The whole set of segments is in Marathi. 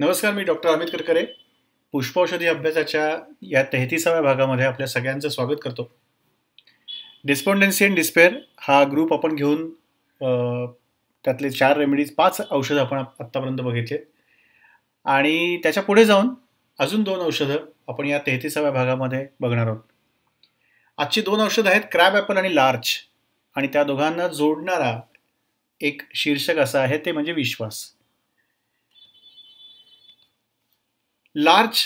नमस्कार मी डॉक्टर अमित करकरे पुष्पौषधी अभ्यासाच्या या तेहतीसाव्या भागामध्ये आपल्या सगळ्यांचं स्वागत करतो डिस्पोंडेन्सी अँड डिस्पेअर हा ग्रुप आपण घेऊन त्यातले चार रेमेडीज पाच औषधं आपण आत्तापर्यंत बघितले आणि त्याच्या पुढे जाऊन अजून दोन औषधं आपण या तेहतीसाव्या भागामध्ये बघणार आहोत आजची दोन औषधं आहेत क्रॅब ॲपल आणि लार्ज आणि त्या दोघांना जोडणारा एक शीर्षक असा आहे ते म्हणजे विश्वास लार्ज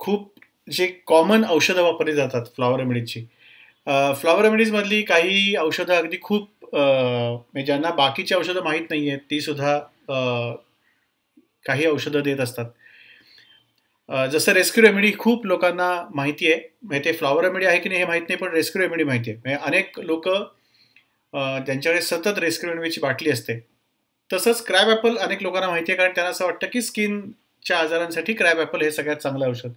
खूप जे कॉमन औषधं वापरली जातात फ्लॉवर रेमेडीजची फ्लॉवर रेमेडीजमधली काही औषधं अगदी खूप म्हणजे ज्यांना बाकीची औषधं माहीत नाही आहेत तीसुद्धा काही औषधं देत असतात जसं रेस्क्यू रेमेडी खूप लोकांना माहिती आहे म्हणजे ते फ्लॉवर रेमेडी आहे की नाही हे माहीत नाही पण रेस्क्यू रेमेडी माहिती आहे म्हणजे अनेक लोक ज्यांच्याकडे सतत रेस्क्यू रेमेडीची बाटली असते तसंच क्रॅब ॲपल अनेक लोकांना माहिती आहे कारण त्यांना असं वाटतं की स्किन च्या आजारांसाठी क्रॅब ॲपल हे सगळ्यात चांगलं औषध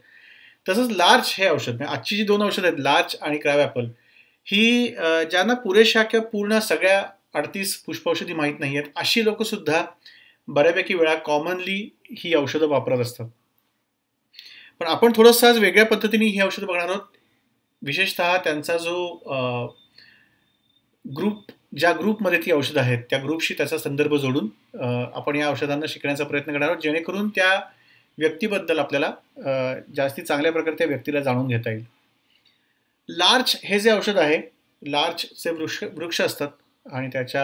तसंच लार्ज हे औषध म्हणजे आजची जी दोन औषधं आहेत लार्ज आणि क्रॅब ॲपल ही ज्यांना पुरेशा किंवा पूर्ण सगळ्या अडतीस पुष्पौषधी माहीत नाही आहेत अशी लोकंसुद्धा बऱ्यापैकी वेळा कॉमनली ही औषधं वापरत असतात पण आपण थोडंसं आज वेगळ्या पद्धतीने ही औषधं बघणार आहोत विशेषतः त्यांचा जो ग्रुप ज्या ग्रुपमध्ये ती औषधं आहेत त्या ग्रुपशी त्याचा संदर्भ जोडून आपण या औषधांना शिकण्याचा प्रयत्न करणार आहोत जेणेकरून त्या व्यक्तीबद्दल आपल्याला जास्ती चांगल्या प्रकारे त्या व्यक्तीला जाणून घेता येईल लार्च हे जे औषध आहे लार्चचे वृक्ष वृक्ष असतात आणि त्याच्या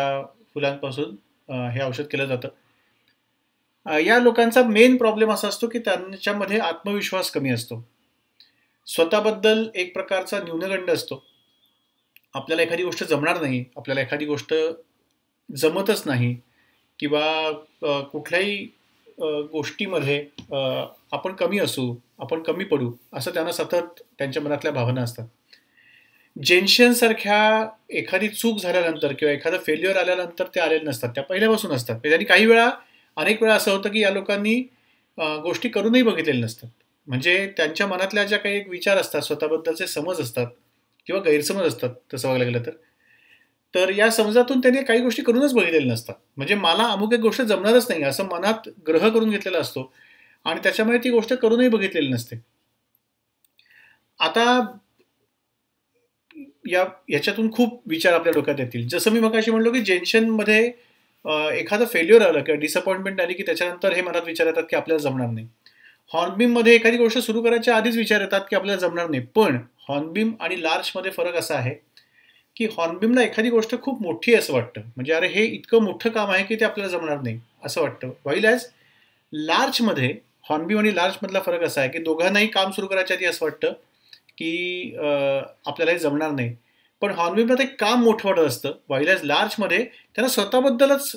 फुलांपासून हे औषध केलं जातं या लोकांचा मेन प्रॉब्लेम असा असतो की त्यांच्यामध्ये आत्मविश्वास कमी असतो स्वतःबद्दल एक प्रकारचा न्यूनगंड असतो आपल्याला एखादी गोष्ट जमणार नाही आपल्याला एखादी गोष्ट जमतच नाही किंवा कुठल्याही गोष्टीमध्ये आपण कमी असू आपण कमी पडू असं त्यांना सतत त्यांच्या मनातल्या भावना असतात जेन्शनसारख्या एखादी चूक झाल्यानंतर किंवा एखादं फेल्युअर आल्यानंतर ते आलेले नसतात त्या पहिल्यापासून असतात म्हणजे त्यांनी काही वेळा अनेक वेळा असं होतं की या लोकांनी गोष्टी करूनही बघितलेल्या नसतात म्हणजे त्यांच्या मनातल्या ज्या काही एक विचार असतात स्वतःबद्दलचे समज असतात किंवा गैरसमज असतात तसं बघायला गेलं तर तर या समजातून त्याने काही गोष्टी करूनच बघितलेल्या नसतात म्हणजे मला अमुक एक गोष्ट जमणारच नाही असं मनात ग्रह करून घेतलेला असतो आणि त्याच्यामुळे ती गोष्ट करूनही बघितलेली नसते आता या याच्यातून खूप विचार आपल्या डोक्यात येतील जसं मी मग अशी म्हणलो की जेन्शनमध्ये एखादं फेल्युअर आलं किंवा डिसअपॉइंटमेंट आली की त्याच्यानंतर हे मनात विचार येतात की आपल्याला जमणार नाही हॉर्नबीममध्ये एखादी गोष्ट सुरू करायच्या आधीच विचार येतात की आपल्याला जमणार नाही पण हॉर्नबीम आणि लार्जमध्ये फरक असा आहे की हॉर्नबीमला एखादी गोष्ट खूप मोठी असं वाटतं म्हणजे अरे हे इतकं मोठं काम आहे की ते आपल्याला जमणार नाही असं वाटतं वाईल ॲज लार्जमध्ये हॉर्नबीम आणि लार्जमधला फरक असा आहे की दोघांनाही काम सुरू करायच्या आधी असं वाटतं की आपल्याला हे जमणार नाही पण हॉर्नबिमला ते काम मोठं वाटत असतं वाईल ॲज लार्जमध्ये त्यांना स्वतःबद्दलच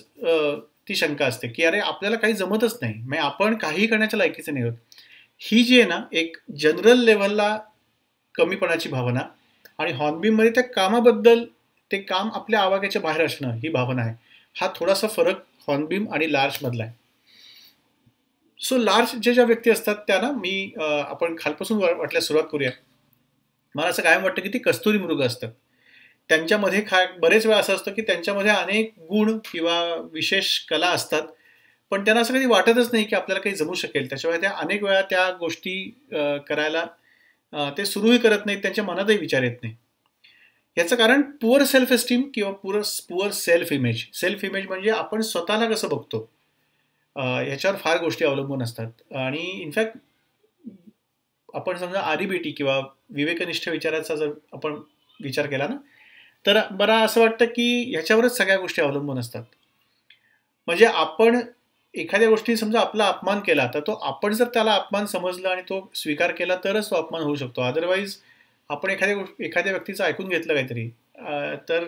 ती शंका असते की अरे आपल्याला काही जमतच नाही म्हणजे आपण काहीही करण्याच्या लायकीचं नाही होत ही जी आहे ना एक जनरल लेवलला कमीपणाची भावना आणि हॉर्नबीममध्ये त्या कामाबद्दल ते काम आपल्या आवाक्याच्या बाहेर असणं ही भावना आहे हा थोडासा फरक हॉर्नबीम आणि लार्जमधला आहे सो लार्ज जे ज्या व्यक्ती असतात त्यांना मी आपण खालपासून वाटल्या सुरुवात करूया मला असं कायम वाटतं की ती कस्तुरी मृग असतात त्यांच्यामध्ये खा बरेच वेळा असं असतं की त्यांच्यामध्ये अनेक गुण किंवा विशेष कला असतात पण त्यांना असं कधी वाटतच नाही की आपल्याला काही जमू शकेल त्याच्यामुळे त्या अनेक वेळा त्या गोष्टी करायला ते सुरूही करत नाहीत त्यांच्या मनातही विचार येत नाही याचं कारण पुअर सेल्फ एस्टीम किंवा poor poor self image self image म्हणजे आपण स्वतःला कसं बघतो याच्यावर फार गोष्टी अवलंबून असतात आणि इनफॅक्ट आपण समजा आरिबीटी किंवा विवेकनिष्ठ विचाराचा जर आपण विचार केला ना तर मला असं वाटतं की ह्याच्यावरच सगळ्या गोष्टी अवलंबून असतात म्हणजे आपण एखाद्या गोष्टी समजा आपला अपमान केला तर तो आपण जर त्याला अपमान समजला आणि तो स्वीकार केला तरच तो अपमान होऊ शकतो अदरवाईज आपण एखाद्या एखाद्या व्यक्तीचं ऐकून घेतलं काहीतरी तर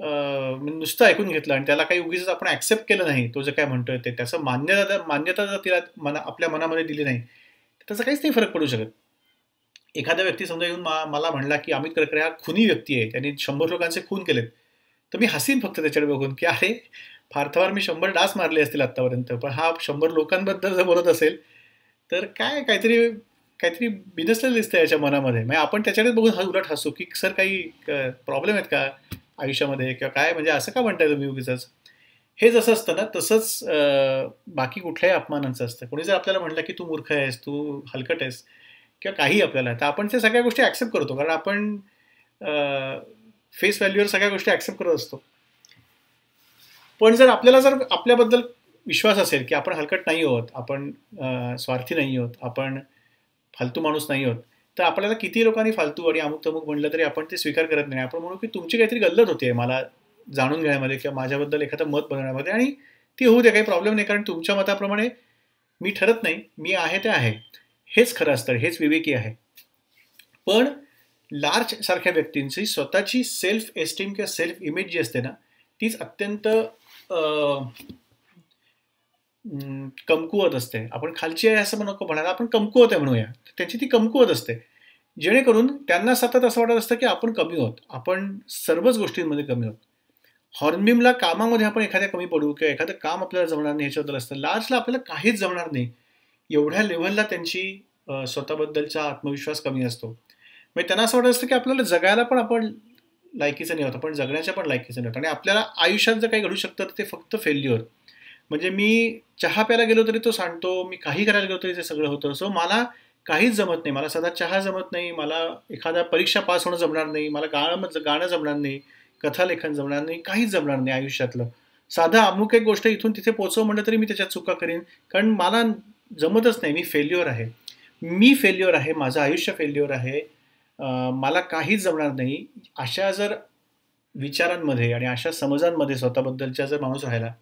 म्हणजे नुसतं ऐकून घेतलं आणि त्याला काही उगीच आपण ॲक्सेप्ट केलं नाही तो जे काय म्हणतोय ते त्याचं मान्यता मान्यता जर तिला मना आपल्या मनामध्ये दिली नाही त्याचा काहीच नाही फरक पडू शकत एखाद्या व्यक्ती समजा येऊन मा मला म्हणला की अमित करकरे हा खुनी व्यक्ती आहे त्यांनी शंभर लोकांचे खून केलेत तर मी हसीन फक्त त्याच्याकडे बघून की अरे फार मी शंभर डास मारले असतील आत्तापर्यंत पण हा शंभर लोकांबद्दल जर बोलत असेल तर काय काहीतरी काहीतरी बिनसलेलं दिसतं याच्या मनामध्ये म्हणजे आपण त्याच्याकडे बघून हा उलट हसू की सर काही प्रॉब्लेम आहेत का आयुष्यामध्ये किंवा काय म्हणजे असं का म्हणता तुम्ही उगीच हे जसं असतं ना तसंच बाकी कुठल्याही अपमानांचं असतं कोणी जर आपल्याला म्हटलं की तू मूर्ख आहेस तू हलकट आहेस किंवा काही आपल्याला तर आपण त्या सगळ्या गोष्टी ॲक्सेप्ट करतो कारण आपण फेस व्हॅल्यूवर सगळ्या गोष्टी ॲक्सेप्ट करत असतो पण जर आपल्याला जर आपल्याबद्दल विश्वास असेल की आपण हलकट नाही आहोत आपण स्वार्थी नाही आहोत आपण फालतू माणूस नाही आहोत तर आपल्याला किती लोकांनी फालतू आणि अमुक तमुक म्हणलं तरी आपण ते स्वीकार करत नाही आपण म्हणू की तुमची काहीतरी गल्लत होते मला जाणून घेण्यामध्ये किंवा माझ्याबद्दल एखादं मत बनवण्यामध्ये आणि ती होऊ दे काही प्रॉब्लेम नाही कारण तुमच्या मताप्रमाणे मी ठरत नाही मी आहे ते आहे हेच खरं असतं हेच विवेकी आहे पण लार्ज सारख्या व्यक्तींची स्वतःची सेल्फ एस्टीम किंवा सेल्फ इमेज जी असते ना तीच अत्यंत कमकुवत असते आपण खालची आहे असं नको म्हणायला आपण कमकुवत आहे म्हणूया त्यांची ती कमकुवत असते जेणेकरून त्यांना सतत असं वाटत असतं की आपण कमी आहोत आपण सर्वच गोष्टींमध्ये कमी आहोत हॉर्नबीमला कामामध्ये आपण एखाद्या कमी पडू किंवा एखादं काम आपल्याला जमणार नाही ह्याच्याबद्दल असतं लार्जला आपल्याला काहीच जमणार नाही एवढ्या लेव्हलला त्यांची स्वतःबद्दलचा आत्मविश्वास कमी असतो मग म्हणजे त्यांना असं वाटत असतं की आपल्याला जगायला पण आपण लायकीचं नाही होतं पण जगण्याच्या पण लायकीचं नाही होतं आणि आपल्याला आयुष्यात जर काही घडू शकतं तर ते फक्त फेल्युअर म्हणजे मी चहा प्यायला गेलो तरी तो सांडतो मी काही करायला गेलो तरी ते सगळं होतं सो मला काहीच जमत नाही मला सदा चहा जमत नाही मला एखादा परीक्षा पास होणं जमणार नाही मला गाणं गाणं जमणार नाही कथालेखन जमणार नाही काहीच जमणार नाही आयुष्यातलं साधा अमुक एक गोष्ट इथून तिथे पोचव म्हटलं तरी मी त्याच्यात चुका करीन कारण मला जमतच नाही मी फेल्युअर आहे मी फेल्युअर आहे माझं आयुष्य फेल्युअर आहे मला काहीच जमणार नाही अशा जर विचारांमध्ये आणि अशा समजांमध्ये स्वतःबद्दलच्या जर माणूस राहिला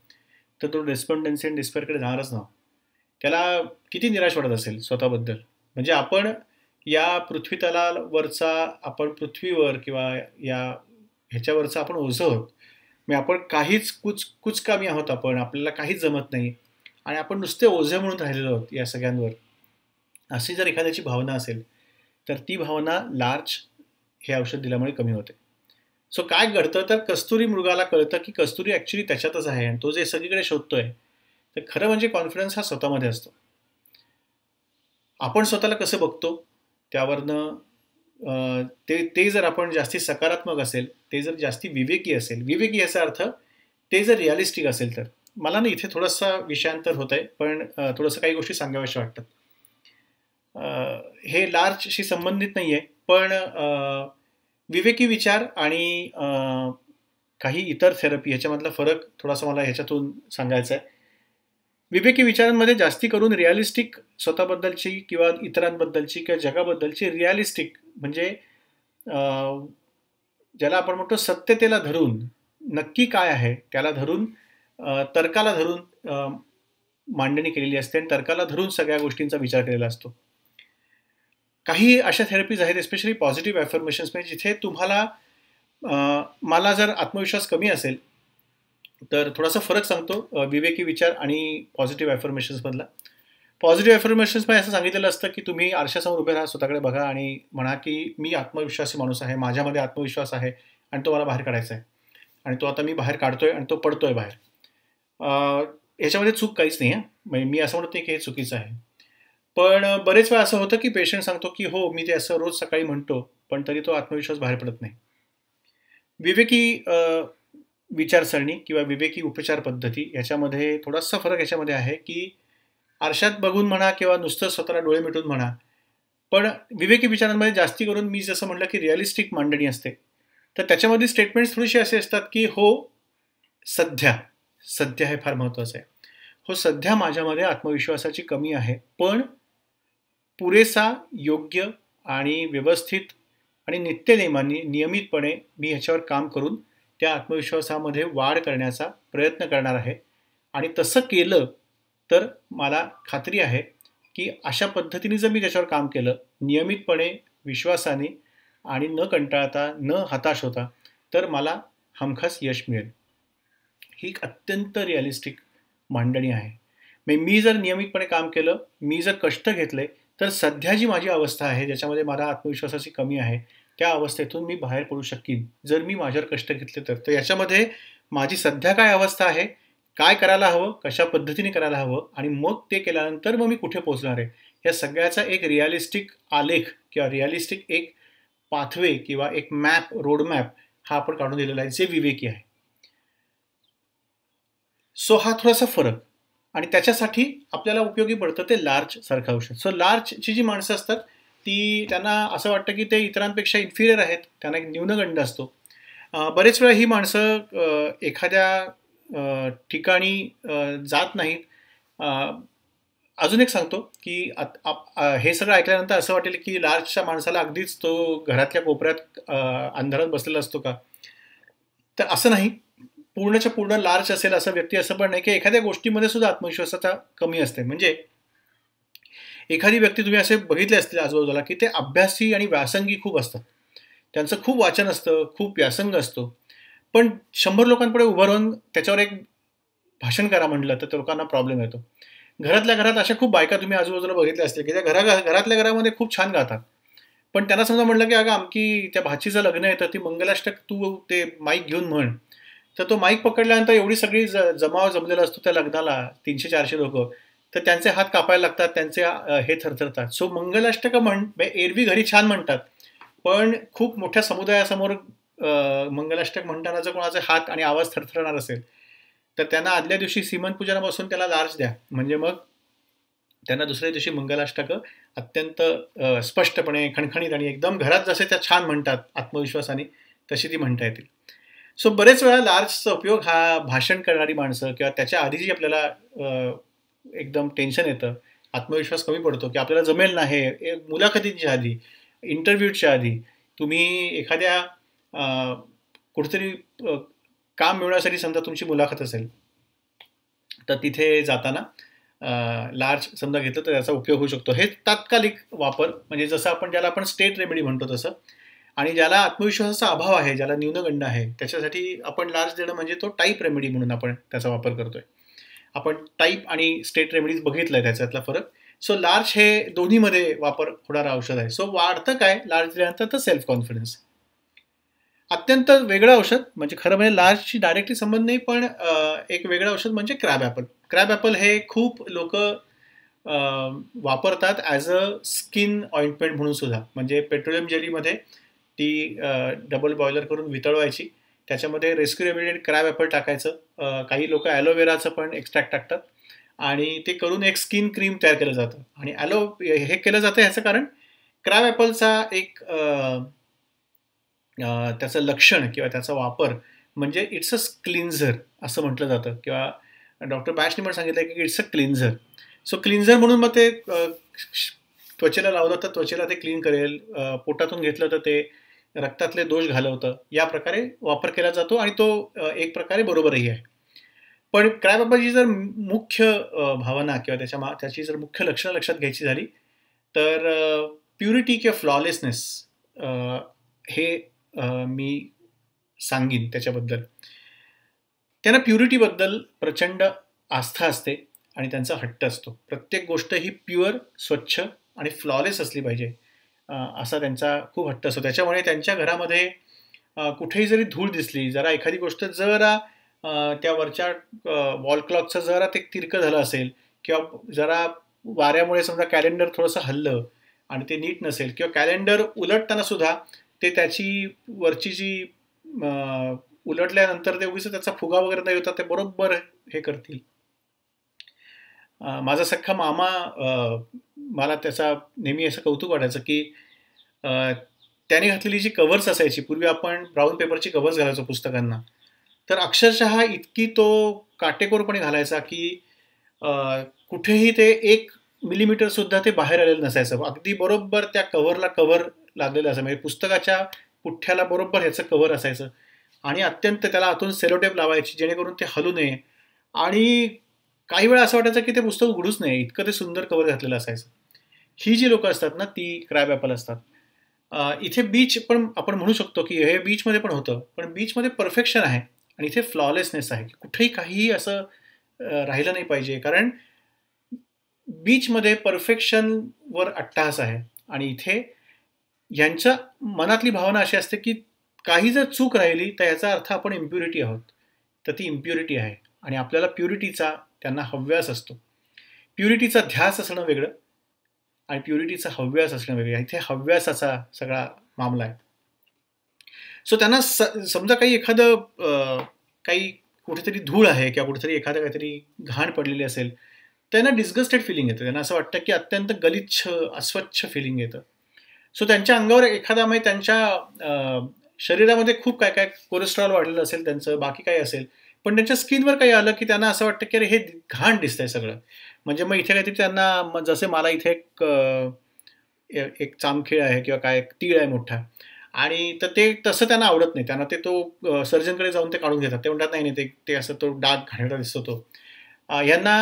तर तो रेस्पॉन्डन्सी आणि डिस्पेअरकडे जाणारच ना हो. त्याला किती निराश वाटत असेल स्वतःबद्दल म्हणजे आपण या पृथ्वीतलावरचा आपण पृथ्वीवर किंवा या ह्याच्यावरचं आपण ओझं आहोत म्हणजे आपण काहीच कुच कुचकामी आहोत आपण आपल्याला काहीच जमत नाही आणि आपण नुसते ओझे म्हणून राहिलेलो आहोत या सगळ्यांवर अशी जर एखाद्याची भावना असेल तर ती भावना लार्ज हे औषध दिल्यामुळे कमी होते सो काय घडतं तर कस्तुरी मृगाला कळतं की कस्तुरी ॲक्च्युली त्याच्यातच आहे आणि तो जे सगळीकडे शोधतोय तर खरं म्हणजे कॉन्फिडन्स हा स्वतःमध्ये असतो आपण स्वतःला कसं बघतो त्यावरनं ते ते जर आपण जास्ती सकारात्मक असेल ते जर जास्ती विवेकी असेल विवेकी याचा अर्थ ते जर रिअलिस्टिक असेल तर मला ना इथे थोडासा विषयांतर होत आहे पण थोडंसं काही गोष्टी सांगाव्याशा वाटतात हे लार्जशी संबंधित नाही आहे पण विवेकी विचार आणि काही इतर थेरपी ह्याच्यामधला फरक थोडासा मला ह्याच्यातून सांगायचा आहे विवेकी विचारांमध्ये जास्ती करून रिअलिस्टिक स्वतःबद्दलची किंवा इतरांबद्दलची किंवा जगाबद्दलची रिअलिस्टिक म्हणजे ज्याला आपण म्हणतो सत्यतेला धरून नक्की काय आहे त्याला धरून तर्काला धरून मांडणी केलेली असते आणि तर्काला धरून सगळ्या गोष्टींचा विचार केलेला असतो काही अशा थेरपीज आहेत स्पेशली पॉझिटिव्ह ॲफर्मेशन्समध्ये जिथे तुम्हाला मला जर आत्मविश्वास कमी असेल तर थोडासा फरक सांगतो विवेकी विचार आणि पॉझिटिव्ह ॲफर्मेशन्समधला पॉझिटिव्ह ॲफर्मेशन्समध्ये असं सांगितलेलं असतं की तुम्ही आरशासमोर उभे राहा स्वतःकडे बघा आणि म्हणा की मी आत्मविश्वासी माणूस आहे माझ्यामध्ये आत्मविश्वास आहे आणि तो मला बाहेर काढायचा आहे आणि तो आता मी बाहेर काढतोय आणि तो पडतोय बाहेर याच्यामध्ये चूक काहीच नाही आहे म्हणजे मी असं म्हणत नाही की हे चुकीचं आहे पण बरेच वेळा असं होतं की पेशंट सांगतो की हो मी ते असं रोज सकाळी म्हणतो पण तरी तो आत्मविश्वास बाहेर पडत नाही विवेकी विचारसरणी किंवा विवेकी उपचार पद्धती याच्यामध्ये थोडासा फरक याच्यामध्ये आहे की आरशात बघून म्हणा किंवा नुसतं स्वतःला डोळे मिटून म्हणा पण विवेकी विचारांमध्ये जास्ती करून मी जसं म्हटलं की रिअलिस्टिक मांडणी असते तर त्याच्यामध्ये स्टेटमेंट्स थोडीशी असे असतात की हो सध्या सध्या हे फार महत्वाचं आहे हो सध्या माझ्यामध्ये आत्मविश्वासाची कमी आहे पण पुरेसा योग्य आणि व्यवस्थित आणि नित्यनेमाने नियमितपणे मी ह्याच्यावर काम करून त्या आत्मविश्वासामध्ये वाढ करण्याचा प्रयत्न करणार आहे आणि तसं केलं तर मला खात्री आहे की अशा पद्धतीने जर मी त्याच्यावर काम केलं नियमितपणे विश्वासाने आणि न कंटाळता न हताश होता तर मला हमखास यश मिळेल ही एक अत्यंत रिअलिस्टिक मांडणी आहे मी म्हणजे मी जर नियमितपणे काम केलं मी जर कष्ट घेतले तर सध्या जी माझी अवस्था आहे ज्याच्यामध्ये मला आत्मविश्वासाची कमी आहे त्या अवस्थेतून मी बाहेर पडू शकेन जर मी माझ्यावर कष्ट घेतले तर तर याच्यामध्ये माझी सध्या काय अवस्था आहे काय करायला हवं कशा पद्धतीने करायला हवं आणि मग ते केल्यानंतर मग मी कुठे पोहोचणार आहे या सगळ्याचा एक रिअलिस्टिक आलेख किंवा रिअलिस्टिक एक पाथवे किंवा एक मॅप रोडमॅप हा आपण काढून दिलेला आहे जे विवेकी आहे सो हा थोडासा फरक आणि त्याच्यासाठी आपल्याला उपयोगी पडतं ते लार्ज सारखं औषध सो लार्जची जी माणसं असतात ती त्यांना असं वाटतं की ते इतरांपेक्षा इन्फिरियर आहेत त्यांना एक न्यूनगंड असतो बरेच वेळा ही माणसं एखाद्या ठिकाणी जात नाहीत अजून एक सांगतो की हे सगळं ऐकल्यानंतर असं वाटेल की लार्जच्या माणसाला अगदीच तो घरातल्या कोपऱ्यात अंधारात बसलेला असतो का तर असं नाही पूर्णच्या पूर्ण लार्ज असेल असं व्यक्ती असं पण नाही की एखाद्या गोष्टीमध्ये सुद्धा आत्मविश्वासाचा कमी असते म्हणजे एखादी व्यक्ती तुम्ही असे बघितले असतील आजूबाजूला की ते अभ्यासी आणि व्यासंगी खूप असतात त्यांचं खूप वाचन असतं खूप व्यासंग असतो पण शंभर लोकांपुढे उभं राहून त्याच्यावर एक भाषण करा म्हटलं तर लोकांना प्रॉब्लेम येतो घरातल्या घरात अशा खूप बायका तुम्ही आजूबाजूला बघितल्या असतील की त्या घरा घरातल्या घरामध्ये खूप छान गातात पण त्यांना समजा म्हटलं की अगं आमकी त्या भाचीचं लग्न येतं ती मंगलाष्टक तू ते माईक घेऊन म्हण तर तो माईक पकडल्यानंतर एवढी सगळी जमाव जमलेला असतो त्या लग्नाला तीनशे चारशे लोकं तर त्यांचे हात कापायला लागतात त्यांचे हे थरथरतात सो मंगलाष्टक म्हण म्हणजे एरवी घरी छान म्हणतात पण खूप मोठ्या समुदायासमोर मंगलाष्टक म्हणताना जर कोणाचे हात आणि आवाज थरथरणार असेल तर त्यांना आदल्या दिवशी सीमंत पूजना त्याला लार्ज द्या म्हणजे मग त्यांना दुसऱ्या दिवशी मंगलाष्टक अत्यंत स्पष्टपणे खणखणीत आणि एकदम घरात जसे त्या छान म्हणतात आत्मविश्वासाने तशी ती म्हणता येतील सो बरेच वेळा लार्जचा उपयोग हा भाषण करणारी माणसं किंवा त्याच्या आधी जी आपल्याला एकदम टेन्शन येतं आत्मविश्वास कमी पडतो की आपल्याला जमेल ना हे मुलाखतीच्या आधी इंटरव्ह्यूच्या आधी तुम्ही एखाद्या कुठेतरी काम मिळवण्यासाठी समजा तुमची मुलाखत असेल तर तिथे जाताना लार्ज समजा घेतलं तर त्याचा उपयोग होऊ शकतो हे तात्कालिक वापर म्हणजे जसं आपण ज्याला आपण स्टेट रेमेडी म्हणतो तसं आणि ज्याला आत्मविश्वासाचा अभाव आहे ज्याला न्यूनगंड आहे त्याच्यासाठी आपण लार्ज देणं म्हणजे तो टाईप रेमेडी म्हणून आपण त्याचा वापर करतोय आपण टाईप आणि स्टेट रेमेडीज बघितलं आहे त्याच्यातला फरक सो लार्ज हे दोन्हीमध्ये वापर होणारं औषध आहे सो वाढतं काय लार्ज दिल्यानंतर तर सेल्फ कॉन्फिडन्स अत्यंत वेगळं औषध म्हणजे खरं म्हणजे लार्जशी डायरेक्टली संबंध नाही पण एक वेगळं औषध म्हणजे क्रॅब ॲपल क्रॅब ॲपल हे खूप लोक वापरतात ॲज अ स्किन ऑइंटमेंट म्हणून सुद्धा म्हणजे पेट्रोलियम जेलीमध्ये ती डबल बॉयलर करून वितळवायची त्याच्यामध्ये रेस्क्यू रेमिडेंट क्रॅब ॲपल टाकायचं काही लोक ॲलोवेराचं पण एक्स्ट्रॅक्ट टाकतात आणि ते करून एक स्किन क्रीम तयार केलं जातं आणि ॲलो हे केलं जातं ह्याचं कारण क्रॅब ॲपलचा एक त्याचं लक्षण किंवा त्याचा वापर म्हणजे इट्स अ क्लिन्झर असं म्हटलं जातं किंवा डॉक्टर बॅशने पण सांगितलं की it's a cleanser so cleanser म्हणून मग ते त्वचेला लावलं तर त्वचेला ते क्लीन करेल पोटातून घेतलं तर ते रक्तातले दोष घालवतं या प्रकारे वापर केला जातो आणि तो एक प्रकारे बरोबरही आहे पण क्रायबाबाची जर मुख्य भावना किंवा त्याच्या मा त्याची जर मुख्य लक्षणं लक्षात घ्यायची झाली तर प्युरिटी किंवा फ्लॉलेसनेस हे मी सांगीन त्याच्याबद्दल त्यांना प्युरिटीबद्दल प्रचंड आस्था असते आणि त्यांचा हट्ट असतो प्रत्येक गोष्ट ही प्युअर स्वच्छ आणि फ्लॉलेस असली पाहिजे असा त्यांचा खूप हट्ट असतो त्याच्यामुळे त्यांच्या घरामध्ये कुठेही जरी धूळ दिसली जरा एखादी गोष्ट जरा त्या वरच्या वॉल क्लॉकचं जरा ते तिरकं झालं असेल किंवा जरा वाऱ्यामुळे समजा कॅलेंडर थोडंसं हल्लं आणि ते नीट नसेल किंवा कॅलेंडर उलटताना सुद्धा ते त्याची वरची जी उलटल्यानंतर ते उगीच त्याचा फुगा वगैरे नाही होता ते बरोबर हे करतील माझा सख्खा मामा मला त्याचा नेहमी असं कौतुक वाटायचं की त्याने घातलेली जी कवर्स असायची पूर्वी आपण ब्राऊन पेपरची कवर्स घालायचो पुस्तकांना तर अक्षरशः इतकी तो काटेकोरपणे घालायचा की कुठेही ते एक मिलीमीटरसुद्धा ते बाहेर आलेलं नसायचं अगदी बरोबर त्या कव्हरला कव्हर लागलेलं असं म्हणजे पुस्तकाच्या पुठ्ठ्याला बरोबर ह्याचं कव्हर असायचं आणि अत्यंत त्याला आतून सेलोटेप लावायची जेणेकरून ते हलू नये आणि काही वेळा असं वाटायचं की ते पुस्तक उघडूच नये इतकं ते सुंदर कव्हर घातलेलं असायचं ही जी लोकं असतात ना ती क्रॅब ॲपल असतात इथे बीच पण आपण म्हणू शकतो की हे बीचमध्ये पण होतं पण बीचमध्ये परफेक्शन आहे आणि इथे फ्लॉलेसनेस आहे की कुठेही काहीही असं राहिलं नाही पाहिजे कारण बीचमध्ये परफेक्शनवर अट्टहास आहे आणि इथे यांच्या मनातली भावना अशी असते की काही जर चूक राहिली तर याचा अर्थ आपण इम्प्युरिटी आहोत तर ती इम्प्युरिटी आहे आणि आपल्याला प्युरिटीचा त्यांना हव्यास असतो प्युरिटीचा ध्यास असणं वेगळं आणि प्युरिटीचा हव्यास असणं वेगळी इथे हव्यासाचा सगळा मामला आहे सो त्यांना स समजा काही एखादं काही कुठेतरी धूळ आहे किंवा कुठेतरी एखादं काहीतरी घाण पडलेली असेल त्यांना डिस्गस्टेड फिलिंग येतं त्यांना असं वाटतं की अत्यंत गलिच्छ अस्वच्छ फिलिंग येतं सो त्यांच्या अंगावर एखादा म्हणजे त्यांच्या शरीरामध्ये खूप काय काय कोलेस्ट्रॉल वाढलेलं असेल त्यांचं बाकी काही असेल पण त्यांच्या स्किनवर काही आलं की त्यांना असं वाटतं की अरे हे घाण आहे सगळं म्हणजे मग इथे काहीतरी त्यांना जसे मला इथे एक एक चामखिळ आहे किंवा काय तीळ आहे मोठा आणि तर ते तसं त्यांना आवडत नाही त्यांना ते तो सर्जनकडे जाऊन ते काढून घेतात ते म्हणतात नाही नाही ते असं तो डाग घाणेरडा दिसतो तो यांना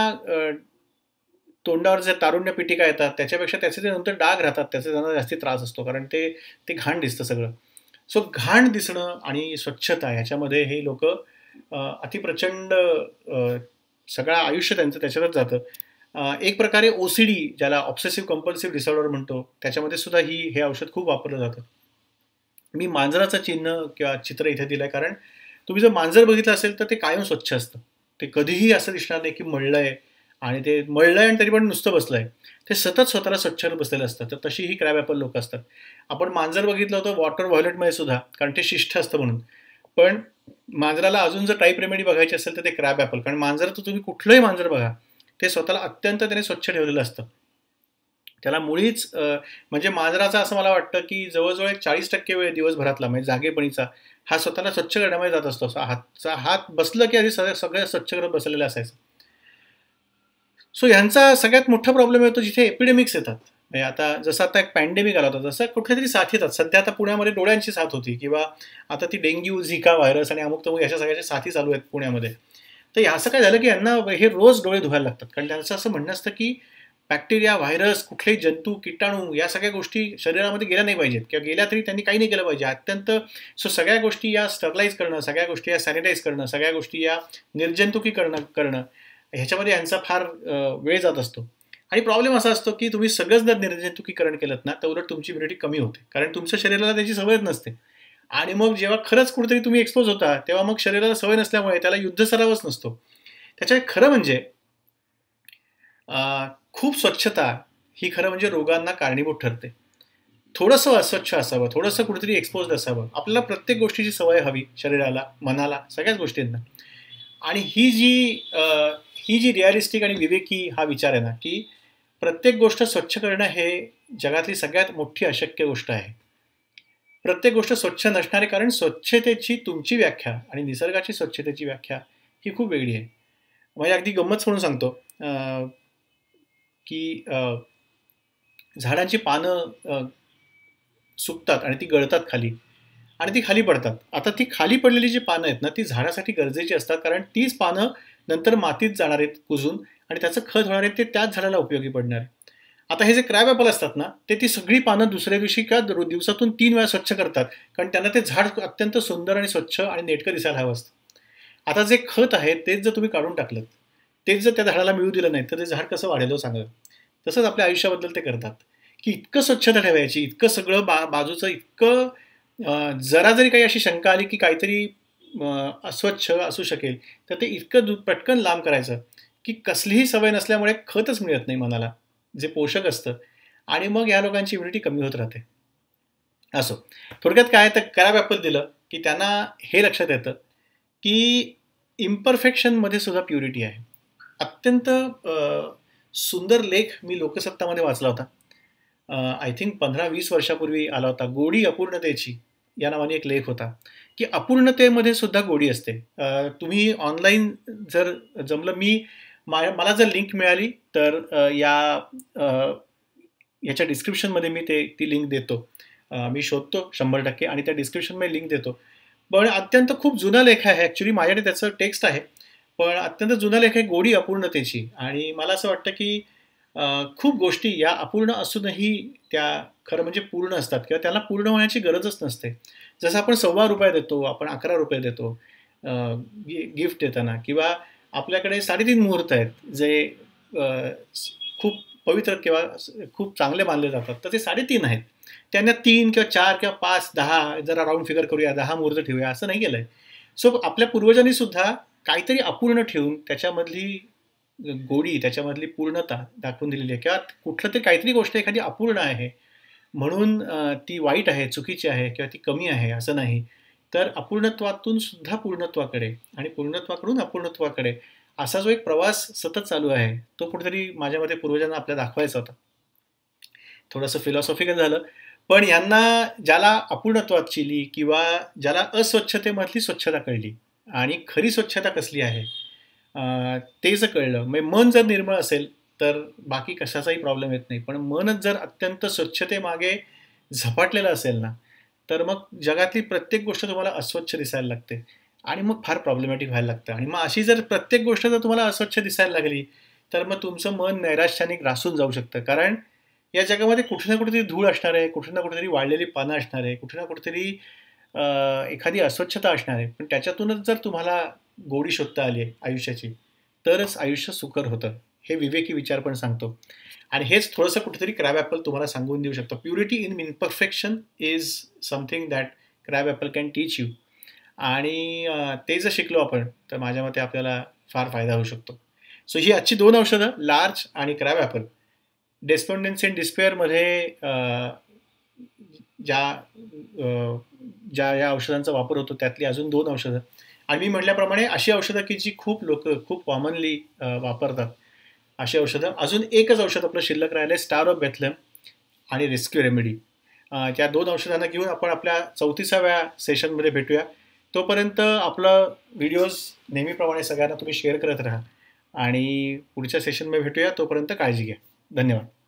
तोंडावर जे तारुण्य पिटिका येतात त्याच्यापेक्षा त्याचे जे नंतर डाग राहतात त्याचा त्यांना जास्ती त्रास असतो कारण ते ते घाण दिसतं सगळं सो घाण दिसणं आणि स्वच्छता ह्याच्यामध्ये हे लोक अतिप्रचंड सगळं आयुष्य त्यांचं त्याच्यातच जातं एक प्रकारे ओ सी डी ज्याला ऑब्सेसिव्ह कंपल्सिव्ह डिसऑर्डर म्हणतो त्याच्यामध्ये सुद्धा ही हे औषध खूप वापरलं जातं मी मांजराचं चिन्ह किंवा चित्र इथे दिलं आहे कारण तुम्ही जर मांजर बघितलं असेल तर ते कायम स्वच्छ असतं ते कधीही असं दिसणार नाही की मळलं आहे आणि ते मळलं आहे आणि तरी पण नुसतं बसलं आहे ते सतत स्वतःला स्वच्छ बसलेलं असतं तर तशी ही क्रॅब ॲपल लोक असतात आपण मांजर बघितलं होतं वॉटर व्हॉयलेटमध्ये सुद्धा कारण ते शिष्ट असतं म्हणून पण मांजराला अजून जर टाईप रेमेडी बघायची असेल तर ते क्रॅब ॲपल कारण मांजर तर तुम्ही कुठलंही मांजर बघा ते स्वतःला अत्यंत त्याने स्वच्छ ठेवलेलं असतं त्याला मुळीच म्हणजे मांजराचा असं मला वाटतं की जवळजवळ एक चाळीस टक्के वेळ दिवसभरातला म्हणजे जागेपणीचा हा स्वतःला स्वच्छ करण्यामध्ये जात असतो असा हातचा हात बसलं की आधी सगळं सगळं स्वच्छ करत बसलेलं असायचं सो ह्यांचा सगळ्यात मोठा प्रॉब्लेम येतो जिथे एपिडेमिक्स येतात म्हणजे आता जसं आता एक पॅन्डेमिक आला होता जसं तरी साथ येतात सध्या आता पुण्यामध्ये डोळ्यांची साथ होती किंवा आता ती डेंग्यू झिका व्हायरस आणि अमुक तमुक अशा सगळ्याच्या साथी चालू आहेत पुण्यामध्ये तर असं काय झालं की यांना हे रोज डोळे धुवायला लागतात कारण त्यांचं असं म्हणणं असतं की बॅक्टेरिया व्हायरस कुठलेही जंतू किटाणू या सगळ्या गोष्टी शरीरामध्ये गेल्या नाही पाहिजेत किंवा गेल्या तरी त्यांनी काही नाही केलं पाहिजे अत्यंत सो सगळ्या गोष्टी या स्टरलाईज करणं सगळ्या गोष्टी या सॅनिटाईज करणं सगळ्या गोष्टी या निर्जंतुकीकरणं करणं ह्याच्यामध्ये यांचा फार वेळ जात असतो आणि प्रॉब्लेम असा असतो की तुम्ही सगळंच जर निर्जंतुकीकरण केलं ना तर उलट तुमची इम्युनिटी कमी होते कारण तुमच्या शरीराला त्याची सवयच नसते आणि मग जेव्हा खरंच कुठेतरी तुम्ही एक्सपोज होता तेव्हा मग शरीराला सवय नसल्यामुळे त्याला युद्ध सरावच नसतो त्याच्या खरं म्हणजे खूप स्वच्छता ही खरं म्हणजे रोगांना कारणीभूत ठरते थोडंसं अस्वच्छ असावं थोडंसं कुठेतरी एक्सपोज असावं आपल्याला प्रत्येक गोष्टीची सवय हवी शरीराला मनाला सगळ्याच गोष्टींना आणि ही जी ही जी रिअलिस्टिक आणि विवेकी हा विचार आहे ना की प्रत्येक गोष्ट स्वच्छ करणं हे जगातली सगळ्यात मोठी अशक्य गोष्ट आहे प्रत्येक गोष्ट स्वच्छ नसणारे कारण स्वच्छतेची तुमची व्याख्या आणि निसर्गाची स्वच्छतेची व्याख्या ही खूप वेगळी आहे म्हणजे अगदी गंमत म्हणून सांगतो की झाडांची पानं सुकतात आणि ती गळतात खाली आणि ती खाली पडतात आता ती खाली पडलेली जी पानं आहेत ना ती झाडासाठी गरजेची असतात कारण तीच पानं नंतर मातीत जाणार आहेत कुजून आणि त्याचं खत होणार आहे ते त्याच झाडाला उपयोगी पडणार आता हे जे क्रॅब ॲपल असतात ना ते ती सगळी पानं दुसऱ्या दिवशी किंवा दिवसातून तीन वेळा स्वच्छ करतात कारण त्यांना ते झाड अत्यंत सुंदर आणि स्वच्छ आणि नेटकं दिसायला हवं असतं आता जे खत आहे तेच जर तुम्ही काढून टाकलं तेच जर त्या झाडाला मिळू दिलं नाही तर ते झाड कसं वाढेल हो सांगा तसंच आपल्या आयुष्याबद्दल ते करतात की इतकं स्वच्छता ठेवायची इतकं सगळं बा बाजूचं इतकं जरा जरी काही अशी शंका आली की काहीतरी अस्वच्छ असू शकेल तर ते इतकं पटकन लांब करायचं की कसलीही सवय नसल्यामुळे खतच मिळत नाही मनाला जे पोषक असतं आणि मग या लोकांची इम्युनिटी कमी होत राहते असो थोडक्यात काय तर करा व्यापत दिलं की त्यांना हे लक्षात येतं की इम्परफेक्शनमध्ये सुद्धा प्युरिटी आहे अत्यंत सुंदर लेख मी लोकसत्तामध्ये वाचला होता आय थिंक पंधरा वीस वर्षापूर्वी आला होता गोडी अपूर्णतेची या नावाने एक लेख होता की अपूर्णतेमध्ये सुद्धा गोडी असते तुम्ही ऑनलाईन जर जमलं मी मला जर लिंक मिळाली तर या याच्या डिस्क्रिप्शनमध्ये मी ते ती लिंक देतो मी शोधतो शंभर टक्के आणि त्या डिस्क्रिप्शनमध्ये लिंक देतो पण अत्यंत खूप जुना लेख आहे ॲक्च्युली माझ्याकडे त्याचं टेक्स्ट आहे पण अत्यंत जुना लेख आहे गोडी अपूर्णतेची आणि मला असं वाटतं की खूप गोष्टी या अपूर्ण असूनही त्या खरं म्हणजे पूर्ण असतात किंवा त्याला पूर्ण होण्याची गरजच नसते जसं आपण सव्वा रुपये देतो आपण अकरा रुपये देतो गिफ्ट देताना किंवा आपल्याकडे साडेतीन मुहूर्त आहेत जे खूप पवित्र किंवा खूप चांगले मानले जातात तर ते साडेतीन आहेत त्यांना तीन किंवा चार किंवा पाच दहा जरा राऊंड फिगर करूया दहा मुहूर्त ठेवूया असं नाही केलं आहे सो आपल्या पूर्वजांनी सुद्धा काहीतरी अपूर्ण ठेवून त्याच्यामधली गोडी त्याच्यामधली पूर्णता दाखवून दिलेली आहे किंवा कुठलं तरी काहीतरी गोष्ट एखादी अपूर्ण आहे म्हणून ती वाईट आहे चुकीची आहे किंवा ती कमी आहे असं नाही तर अपूर्णत्वातून सुद्धा पूर्णत्वाकडे आणि पूर्णत्वाकडून अपूर्णत्वाकडे असा जो एक प्रवास सतत चालू आहे तो कुठेतरी माझ्यामध्ये पूर्वजांना आपल्याला दाखवायचा होता थोडंसं फिलॉसॉफिकल झालं पण यांना ज्याला अपूर्णत्वात चिली किंवा ज्याला अस्वच्छतेमधली स्वच्छता कळली आणि खरी स्वच्छता कसली आहे ते जर कळलं म्हणजे मन जर निर्मळ असेल तर बाकी कशाचाही प्रॉब्लेम येत नाही पण मनच जर अत्यंत स्वच्छतेमागे झपाटलेलं असेल ना तर मग जगातली प्रत्येक गोष्ट तुम्हाला अस्वच्छ दिसायला लागते आणि मग फार प्रॉब्लेमॅटिक व्हायला लागतं आणि मग अशी जर प्रत्येक गोष्ट जर तुम्हाला अस्वच्छ दिसायला लागली तर मग तुमचं मन नैराश्याने ग्रासून जाऊ शकतं कारण या जगामध्ये कुठे ना कुठेतरी धूळ असणार आहे कुठे ना कुठेतरी वाढलेली पानं असणार आहे कुठे ना कुठेतरी एखादी अस्वच्छता असणार आहे पण त्याच्यातूनच जर तुम्हाला गोडी शोधता आली आहे आयुष्याची तरच आयुष्य सुकर होतं हे विवेकी विचार पण सांगतो आणि हेच थोडंसं कुठेतरी क्रॅब ॲपल तुम्हाला सांगून देऊ शकतो purity in perfection is something that crab apple can teach you आणि ते जर शिकलो आपण तर माझ्या मते आपल्याला फार फायदा होऊ शकतो सो ही आजची दोन औषधं लार्ज आणि क्रॅब ॲपल डेस्पोंडन्स अँड डिस्पेअरमध्ये ज्या ज्या या औषधांचा वापर होतो त्यातली अजून दोन औषधं आणि मी म्हटल्याप्रमाणे अशी औषधं की जी खूप लोक खूप कॉमनली वापरतात अशी औषधं अजून एकच औषध आपलं शिल्लक राहिलं आहे स्टार ऑफ बेथलेम आणि रेस्क्यू रेमेडी त्या दोन औषधांना घेऊन आपण आपल्या चौतीसाव्या सेशनमध्ये भेटूया तोपर्यंत आपलं व्हिडिओज नेहमीप्रमाणे सगळ्यांना तुम्ही शेअर करत राहा आणि पुढच्या सेशनमध्ये भेटूया तोपर्यंत काळजी घ्या धन्यवाद